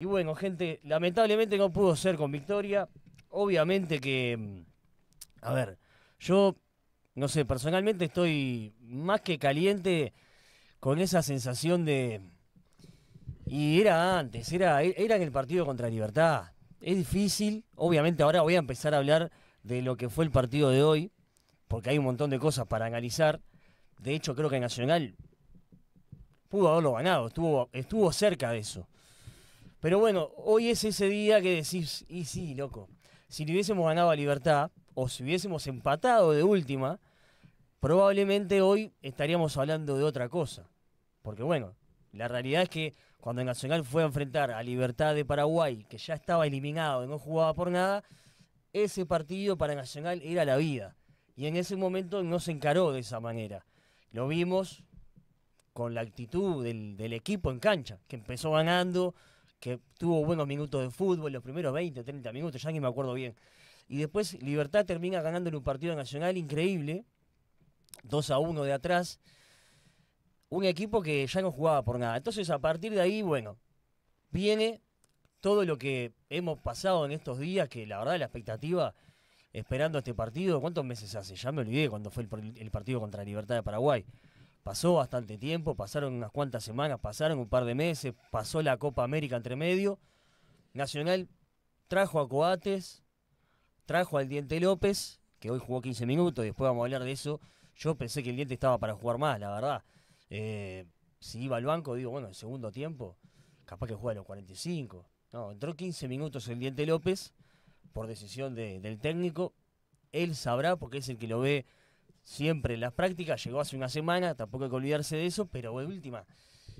Y bueno, gente, lamentablemente no pudo ser con victoria. Obviamente que, mm, a ver, yo, no sé, personalmente estoy más que caliente con esa sensación de... Y era antes, era, era en el partido contra Libertad. Es difícil, obviamente ahora voy a empezar a hablar de lo que fue el partido de hoy, porque hay un montón de cosas para analizar. De hecho, creo que Nacional pudo haberlo ganado, estuvo, estuvo cerca de eso. Pero bueno, hoy es ese día que decís, y sí, loco, si le hubiésemos ganado a Libertad, o si hubiésemos empatado de última, probablemente hoy estaríamos hablando de otra cosa. Porque bueno, la realidad es que cuando Nacional fue a enfrentar a Libertad de Paraguay, que ya estaba eliminado y no jugaba por nada, ese partido para Nacional era la vida. Y en ese momento no se encaró de esa manera. Lo vimos con la actitud del equipo en cancha, que empezó ganando, que tuvo buenos minutos de fútbol, los primeros 20 30 minutos, ya ni me acuerdo bien. Y después Libertad termina ganándole un partido nacional increíble, 2 a 1 de atrás, un equipo que ya no jugaba por nada. Entonces a partir de ahí, bueno, viene todo lo que hemos pasado en estos días, que la verdad la expectativa, esperando este partido, ¿cuántos meses hace? Ya me olvidé cuando fue el, el partido contra Libertad de Paraguay pasó bastante tiempo, pasaron unas cuantas semanas, pasaron un par de meses, pasó la Copa América entre medio. Nacional trajo a Coates, trajo al Diente López, que hoy jugó 15 minutos, después vamos a hablar de eso. Yo pensé que el Diente estaba para jugar más, la verdad. Eh, si iba al banco, digo, bueno, el segundo tiempo, capaz que juega a los 45. No, entró 15 minutos el Diente López por decisión del técnico. Él sabrá porque es el que lo ve siempre en las prácticas, llegó hace una semana, tampoco hay que olvidarse de eso, pero en última,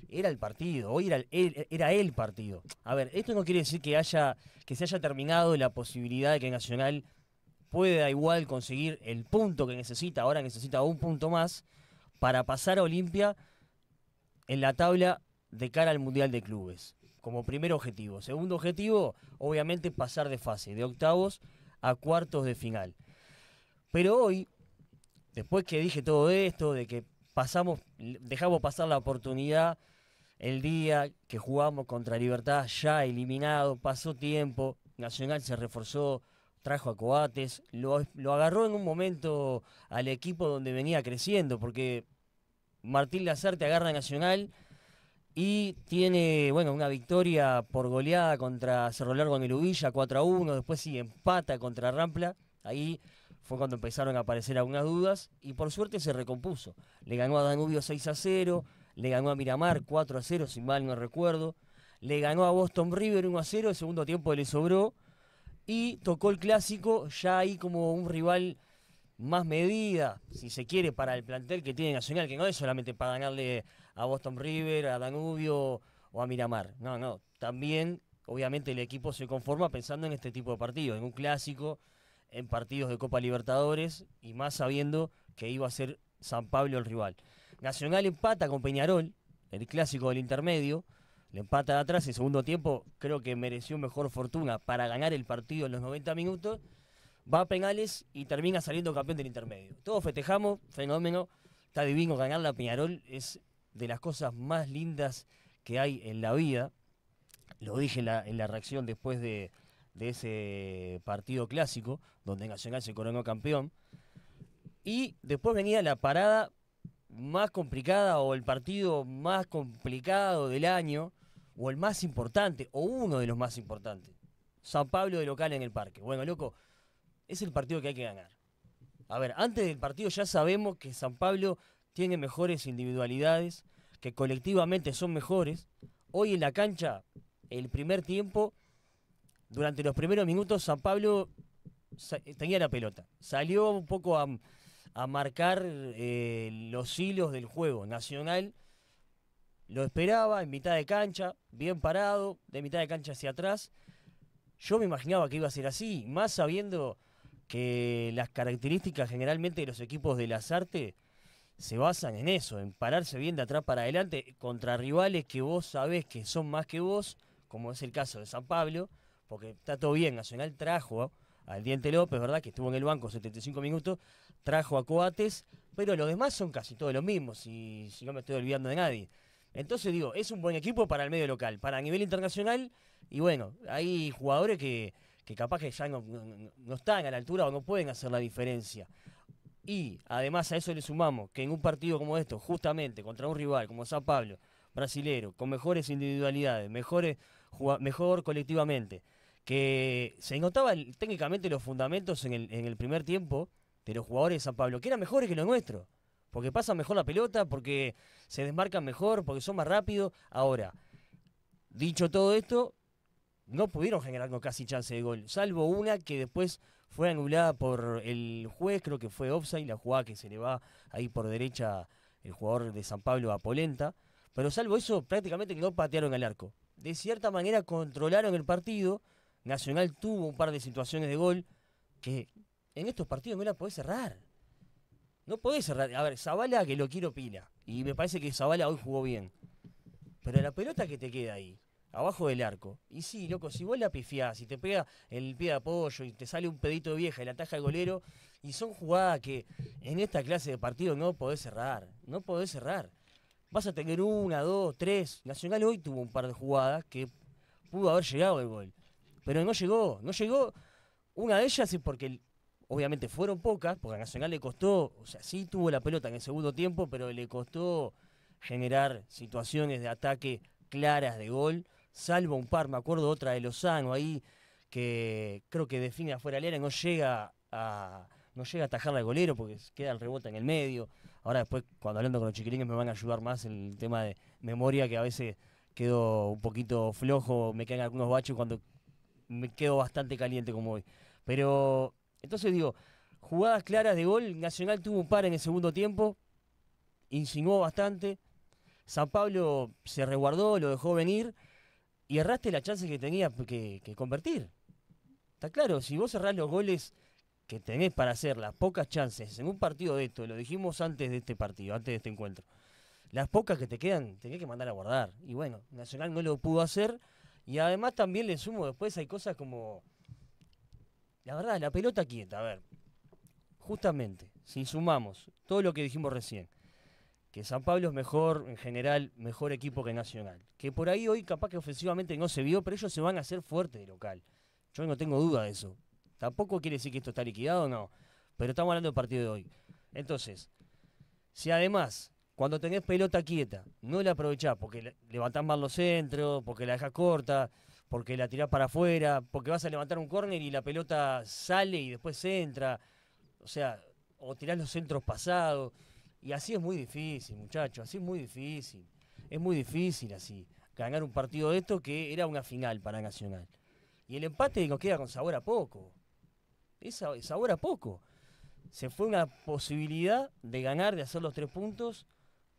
era el partido, hoy era el, era el partido. A ver, esto no quiere decir que, haya, que se haya terminado la posibilidad de que Nacional pueda igual conseguir el punto que necesita, ahora necesita un punto más, para pasar a Olimpia en la tabla de cara al Mundial de Clubes, como primer objetivo. Segundo objetivo, obviamente pasar de fase, de octavos a cuartos de final. Pero hoy, después que dije todo esto, de que pasamos, dejamos pasar la oportunidad, el día que jugamos contra Libertad ya eliminado, pasó tiempo, Nacional se reforzó, trajo a Coates, lo, agarró en un momento al equipo donde venía creciendo, porque Martín Lazarte agarra a Nacional y tiene, bueno, una victoria por goleada contra Cerro Largo en el Uvilla, 4 a 1, después sí empata contra Rampla, ahí fue cuando empezaron a aparecer algunas dudas y por suerte se recompuso. Le ganó a Danubio 6 a 0, le ganó a Miramar 4 a 0, si mal no recuerdo, le ganó a Boston River 1 a 0, el segundo tiempo le sobró y tocó el clásico ya ahí como un rival más medida, si se quiere, para el plantel que tiene Nacional, que no es solamente para ganarle a Boston River, a Danubio o a Miramar. No, no, también obviamente el equipo se conforma pensando en este tipo de partidos, en un clásico en partidos de Copa Libertadores y más sabiendo que iba a ser San Pablo el rival. Nacional empata con Peñarol, el clásico del intermedio, le empata de atrás en segundo tiempo, creo que mereció mejor fortuna para ganar el partido en los 90 minutos, va a penales y termina saliendo campeón del intermedio. Todos festejamos, fenómeno, está divino ganar la Peñarol, es de las cosas más lindas que hay en la vida. Lo dije la, en la reacción después de, de ese partido clásico, donde Nacional se coronó campeón. Y después venía la parada más complicada o el partido más complicado del año, o el más importante, o uno de los más importantes. San Pablo de local en el parque. Bueno, loco, es el partido que hay que ganar. A ver, antes del partido ya sabemos que San Pablo tiene mejores individualidades, que colectivamente son mejores. Hoy en la cancha, el primer tiempo durante los primeros minutos San Pablo eh, tenía la pelota. Salió un poco a, marcar eh, los hilos del juego. Nacional lo esperaba en mitad de cancha, bien parado, de mitad de cancha hacia atrás. Yo me imaginaba que iba a ser así, más sabiendo que las características generalmente de los equipos de las artes se basan en eso, en pararse bien de atrás para adelante contra rivales que vos sabés que son más que vos, como es el caso de San Pablo, porque está todo bien, Nacional trajo al Diente López, ¿verdad? Que estuvo en el banco 75 minutos, trajo a Coates, pero los demás son casi todos los mismos, si, si no me estoy olvidando de nadie. Entonces digo, es un buen equipo para el medio local, para nivel internacional, y bueno, hay jugadores que, que capaz que ya no, están a la altura o no pueden hacer la diferencia. Y además a eso le sumamos que en un partido como esto, justamente contra un rival como San Pablo, brasilero, con mejores individualidades, mejores, mejor colectivamente, que se notaban técnicamente los fundamentos en el, primer tiempo de los jugadores de San Pablo, que eran mejores que los nuestros, porque pasan mejor la pelota, porque se desmarcan mejor, porque son más rápidos. Ahora, dicho todo esto, no pudieron generar casi chance de gol, salvo una que después fue anulada por el juez, creo que fue offside, la jugada que se le va ahí por derecha el jugador de San Pablo a Polenta, pero salvo eso prácticamente no patearon al arco. De cierta manera controlaron el partido, Nacional tuvo un par de situaciones de gol que en estos partidos no la podés cerrar. No podés cerrar. A ver, Zavala que lo quiero pila. Y me parece que Zabala hoy jugó bien. Pero la pelota que te queda ahí, abajo del arco. Y sí, loco, si vos la pifiás y te pega el pie de apoyo y te sale un pedito de vieja y la ataja el golero, y son jugadas que en esta clase de partido no podés cerrar. No podés cerrar. Vas a tener una, dos, tres. Nacional hoy tuvo un par de jugadas que pudo haber llegado el gol pero no llegó, no llegó. Una de ellas es porque obviamente fueron pocas, porque a Nacional le costó, o sea, sí tuvo la pelota en el segundo tiempo, pero le costó generar situaciones de ataque claras de gol, salvo un par, me acuerdo otra de Lozano ahí, que creo que define afuera al área, no llega a no llega a atajar al golero porque queda el rebote en el medio. Ahora después, cuando hablando con los chiquilines, me van a ayudar más en el tema de memoria, que a veces quedo un poquito flojo, me caen algunos baches cuando me quedo bastante caliente como hoy. Pero, entonces digo, jugadas claras de gol, Nacional tuvo un par en el segundo tiempo, insinuó bastante, San Pablo se resguardó, lo dejó venir y erraste la chance que tenía que, convertir. Está claro, si vos cerrás los goles que tenés para hacer, las pocas chances en un partido de esto, lo dijimos antes de este partido, antes de este encuentro, las pocas que te quedan, tenés que mandar a guardar. Y bueno, Nacional no lo pudo hacer y además también le sumo después, hay cosas como. La verdad, la pelota quieta, a ver. Justamente, si sumamos todo lo que dijimos recién, que San Pablo es mejor, en general, mejor equipo que Nacional. Que por ahí hoy capaz que ofensivamente no se vio, pero ellos se van a hacer fuerte de local. Yo no tengo duda de eso. Tampoco quiere decir que esto está liquidado, no. Pero estamos hablando del partido de hoy. Entonces, si además cuando tenés pelota quieta, no la aprovechás porque levantás mal los centros, porque la dejas corta, porque la tirás para afuera, porque vas a levantar un córner y la pelota sale y después entra. O sea, o tirás los centros pasados. Y así es muy difícil, muchachos, así es muy difícil. Es muy difícil así, ganar un partido de esto que era una final para Nacional. Y el empate nos queda con sabor a poco. Es sabor a poco. Se fue una posibilidad de ganar, de hacer los tres puntos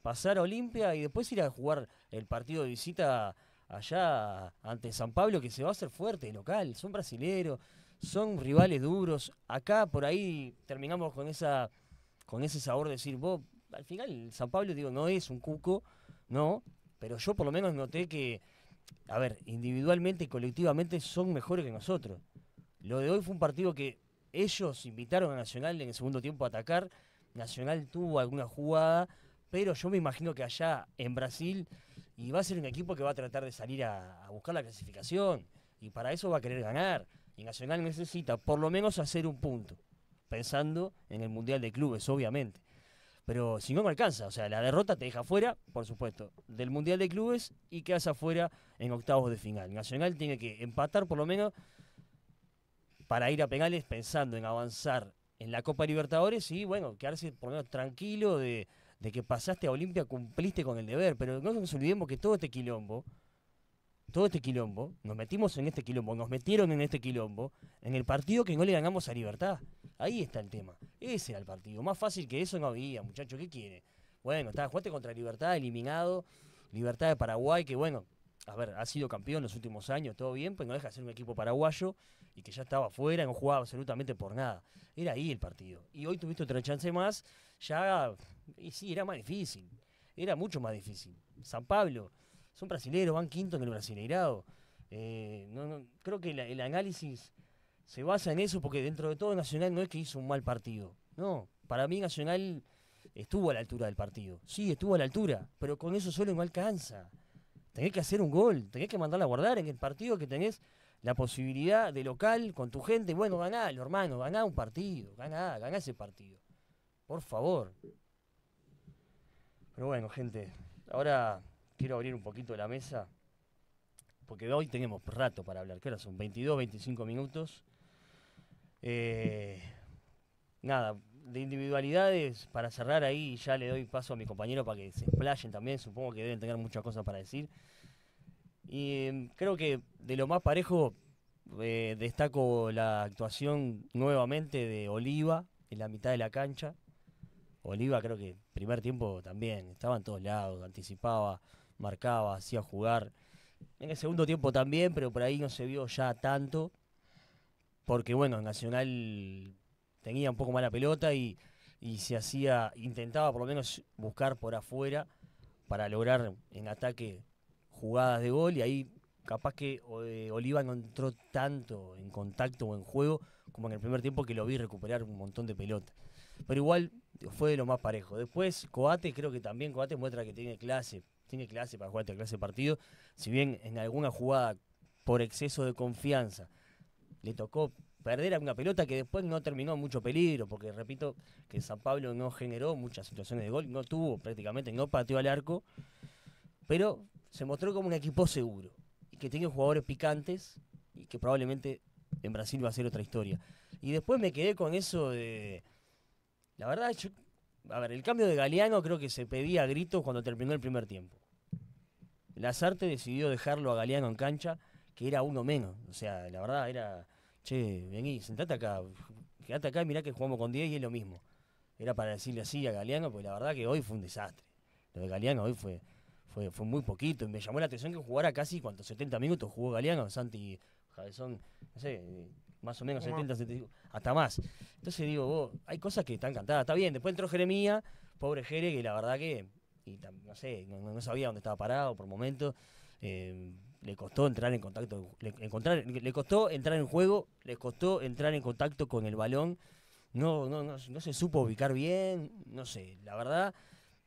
pasar a Olimpia y después ir a jugar el partido de visita allá ante San Pablo, que se va a hacer fuerte local. Son brasileros, son rivales duros. Acá por ahí terminamos con esa con ese sabor de decir, vos, al final San Pablo digo, no es un cuco, no, pero yo por lo menos noté que, a ver, individualmente y colectivamente son mejores que nosotros. Lo de hoy fue un partido que ellos invitaron a Nacional en el segundo tiempo a atacar. Nacional tuvo alguna jugada, pero yo me imagino que allá en Brasil y va a ser un equipo que va a tratar de salir a, buscar la clasificación y para eso va a querer ganar. Y Nacional necesita por lo menos hacer un punto, pensando en el Mundial de Clubes, obviamente. Pero si no, no alcanza. O sea, la derrota te deja fuera, por supuesto, del Mundial de Clubes y quedas afuera en octavos de final. Nacional tiene que empatar por lo menos para ir a penales pensando en avanzar en la Copa Libertadores y, bueno, quedarse por lo menos tranquilo de de que pasaste a Olimpia, cumpliste con el deber, pero no nos olvidemos que todo este quilombo, todo este quilombo, nos metimos en este quilombo, nos metieron en este quilombo, en el partido que no le ganamos a Libertad. Ahí está el tema. Ese era el partido. Más fácil que eso no había, muchacho. ¿Qué quiere? Bueno, estaba jugaste contra Libertad, eliminado. Libertad de Paraguay, que bueno, a ver, ha sido campeón los últimos años, todo bien, pero pues no deja de ser un equipo paraguayo y que ya estaba afuera, no jugaba absolutamente por nada. Era ahí el partido. Y hoy tuviste otra chance más ya sí, era más difícil. Era mucho más difícil. San Pablo, son brasileros, van quinto en el brasileirado. Eh, no, creo que el análisis se basa en eso porque dentro de todo Nacional no es que hizo un mal partido. No, para mí Nacional estuvo a la altura del partido. Sí, estuvo a la altura, pero con eso solo no alcanza. Tenés que hacer un gol, tenés que mandarla a guardar en el partido que tenés la posibilidad de local con tu gente. Bueno, ganá, hermano, ganá un partido, ganá, ganá ese partido. Por favor. Pero bueno, gente, ahora quiero abrir un poquito la mesa, porque hoy tenemos rato para hablar. que ahora son? 22, 25 minutos. Eh, nada, de individualidades, para cerrar ahí, ya le doy paso a mi compañero para que se explayen también, supongo que deben tener muchas cosas para decir. Y em, creo que de lo más parejo eh, destaco la actuación nuevamente de Oliva en la mitad de la cancha, Oliva creo que primer tiempo también, estaba en todos lados, anticipaba, marcaba, hacía jugar. En el segundo tiempo también, pero por ahí no se vio ya tanto, porque bueno, Nacional tenía un poco mala pelota y, y se hacía, intentaba por lo menos buscar por afuera para lograr en ataque jugadas de gol y ahí capaz que eh, Oliva no entró tanto en contacto o en juego como en el primer tiempo que lo vi recuperar un montón de pelota pero igual fue de lo más parejo. Después, Coate, creo que también Coate muestra que tiene clase, tiene clase para jugar esta clase partido, si bien en alguna jugada por exceso de confianza le tocó perder a una pelota que después no terminó mucho peligro, porque repito que San Pablo no generó muchas situaciones de gol, no tuvo prácticamente, no pateó al arco, pero se mostró como un equipo seguro y que tiene jugadores picantes y que probablemente en Brasil va a ser otra historia. Y después me quedé con eso de la verdad, a ver, el cambio de Galeano creo que se pedía a gritos cuando terminó el primer tiempo. Lazarte decidió dejarlo a Galeano en cancha, que era uno menos. O sea, la verdad era, che, vení, sentate acá, quedate acá y mirá que jugamos con 10 y es lo mismo. Era para decirle así a Galeano, porque la verdad que hoy fue un desastre. Lo de Galeano hoy fue, fue, muy poquito. Y me llamó la atención que jugara casi ¿cuántos? 70 minutos jugó Galeano, Santi Javesón, no sé, más o menos, 70, 75, hasta más. Entonces digo, oh, hay cosas que están cantadas, está bien. Después entró Jeremía, pobre Jere, que la verdad que, no sé, no, sabía dónde estaba parado por momentos. Eh, le costó entrar en contacto, encontrar, le costó entrar en juego, le costó entrar en contacto con el balón. No, no, se supo ubicar bien, no sé, la verdad.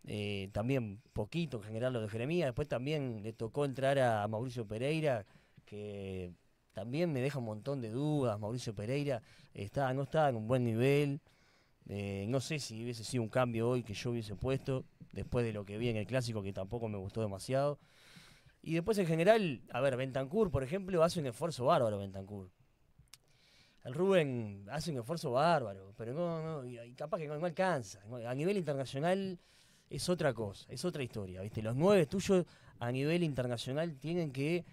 Eh, también poquito en general lo de Jeremía, después también le tocó entrar a Mauricio Pereira, que también me deja un montón de dudas. Mauricio Pereira está, no está en un buen nivel. Eh, no sé si hubiese sido un cambio hoy que yo hubiese puesto, después de lo que vi en el clásico, que tampoco me gustó demasiado. Y después en general, a ver, Bentancur, por ejemplo, hace un esfuerzo bárbaro Bentancur. El Rubén hace un esfuerzo bárbaro, pero no, no, capaz que no, alcanza. A nivel internacional es otra cosa, es otra historia, ¿viste? Los nueve tuyos a nivel internacional tienen que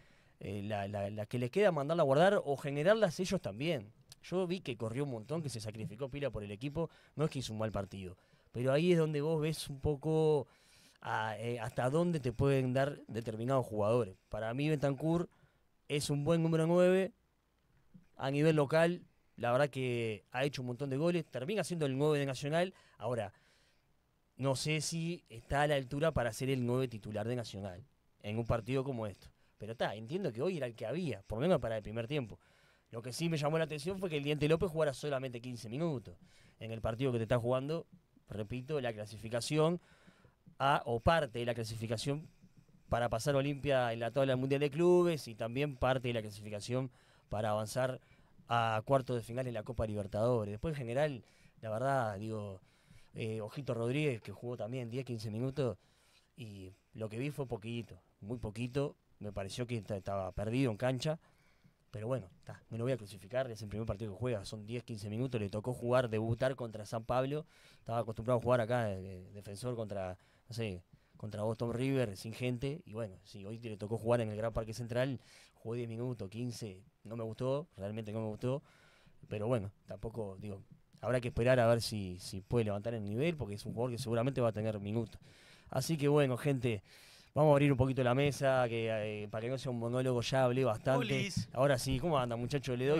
eh, la, que le queda mandarla a guardar o generarlas ellos también. Yo vi que corrió un montón, que se sacrificó pila por el equipo, no es que hizo un mal partido, pero ahí es donde vos ves un poco ah, eh, hasta dónde te pueden dar determinados jugadores. Para mí Bentancur es un buen número 9 a nivel local, la verdad que ha hecho un montón de goles, termina siendo el 9 de Nacional, ahora no sé si está a la altura para ser el 9 titular de Nacional en un partido como esto. Pero está, entiendo que hoy era el que había, por lo menos para el primer tiempo. Lo que sí me llamó la atención fue que el Diente López jugara solamente 15 minutos en el partido que te está jugando, repito, la clasificación o parte de la clasificación para pasar Olimpia en la tabla mundial de clubes y también parte de la clasificación para avanzar a cuartos de final en la Copa Libertadores. Después, en general, la verdad, digo, eh, Ojito Rodríguez, que jugó también 10, 15 minutos, y lo que vi fue poquito, muy poquito, me pareció que estaba perdido en cancha. Pero bueno, me lo voy a crucificar, es el primer partido que juega, son 10, 15 minutos, le tocó jugar, debutar contra San Pablo, estaba acostumbrado a jugar acá, eh, defensor contra, no sé, contra Boston River, sin gente, y bueno, si sí, hoy le tocó jugar en el Gran Parque Central, jugó 10 minutos, 15, no me gustó, realmente no me gustó, pero bueno, tampoco, digo, habrá que esperar a ver si, si puede levantar el nivel, porque es un jugador que seguramente va a tener minutos. Así que bueno, gente, Vamos a abrir un poquito la mesa, que eh, para que no sea un monólogo ya hablé bastante. Ahora sí, ¿cómo anda muchachos? Le doy